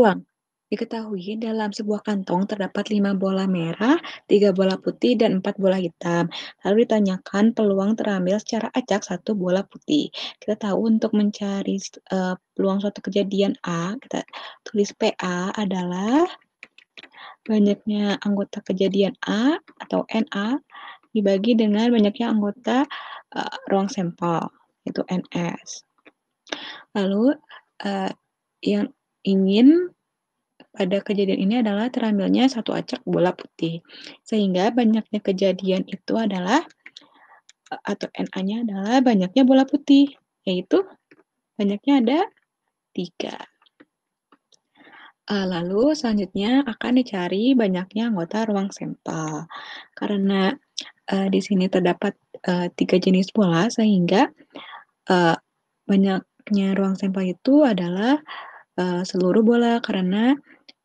beruang. Diketahui dalam sebuah kantong terdapat lima bola merah, tiga bola putih, dan empat bola hitam. Lalu ditanyakan peluang terambil secara acak satu bola putih. Kita tahu untuk mencari uh, peluang suatu kejadian A, kita tulis PA adalah banyaknya anggota kejadian A atau NA dibagi dengan banyaknya anggota uh, ruang sampel, yaitu NS. Lalu uh, yang ingin pada kejadian ini adalah terambilnya satu acak bola putih. Sehingga banyaknya kejadian itu adalah atau NA-nya adalah banyaknya bola putih, yaitu banyaknya ada tiga. Eh, lalu selanjutnya akan dicari banyaknya anggota ruang sampel. Karena uh, di sini terdapat uh, tiga jenis bola, sehingga uh, banyaknya ruang sampel itu adalah uh, seluruh bola karena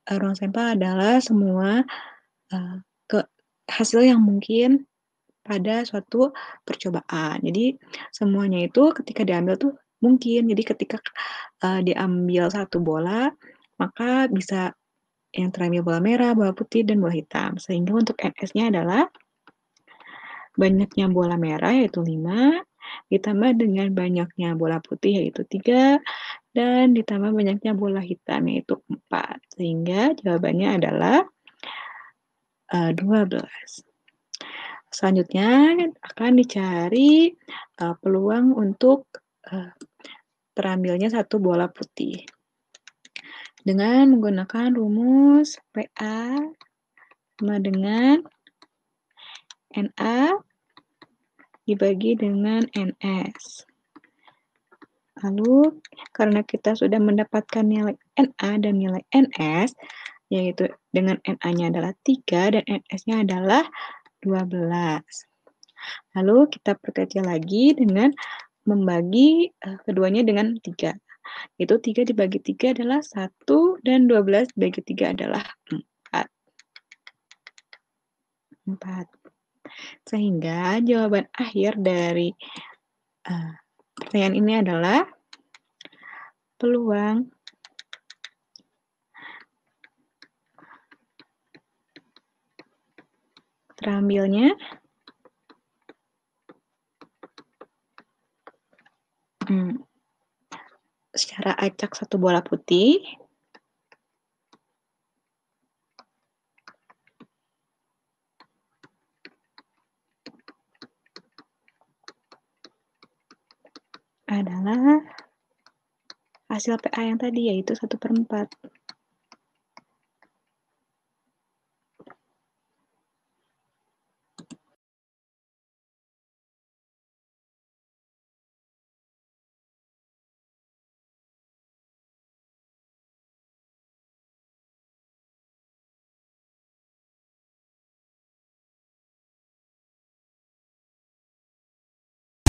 uh, ruang sampel adalah semua uh, ke hasil yang mungkin pada suatu percobaan. Jadi semuanya itu ketika diambil tuh mungkin. Jadi ketika uh, diambil satu bola, maka bisa yang terambil bola merah, bola putih, dan bola hitam. Sehingga untuk NS-nya adalah banyaknya bola merah yaitu 5, ditambah dengan banyaknya bola putih yaitu 3, dan ditambah banyaknya bola hitam yaitu sehingga jawabannya adalah uh, eh, 12. Selanjutnya akan dicari uh, peluang untuk uh, terambilnya satu bola putih. Dengan menggunakan rumus PA sama dengan NA dibagi dengan NS. Lalu, karena kita sudah mendapatkan nilai NA dan nilai NS, yaitu dengan NA-nya adalah 3 dan NS-nya adalah 12. Lalu kita perkecil lagi dengan membagi uh, keduanya dengan 3. Itu 3 dibagi 3 adalah 1 dan 12 dibagi 3 adalah 4. 4. Sehingga jawaban akhir dari uh, yang ini adalah peluang terambilnya hmm, secara acak satu bola putih adalah hasil PA yang tadi, yaitu 1 per 4.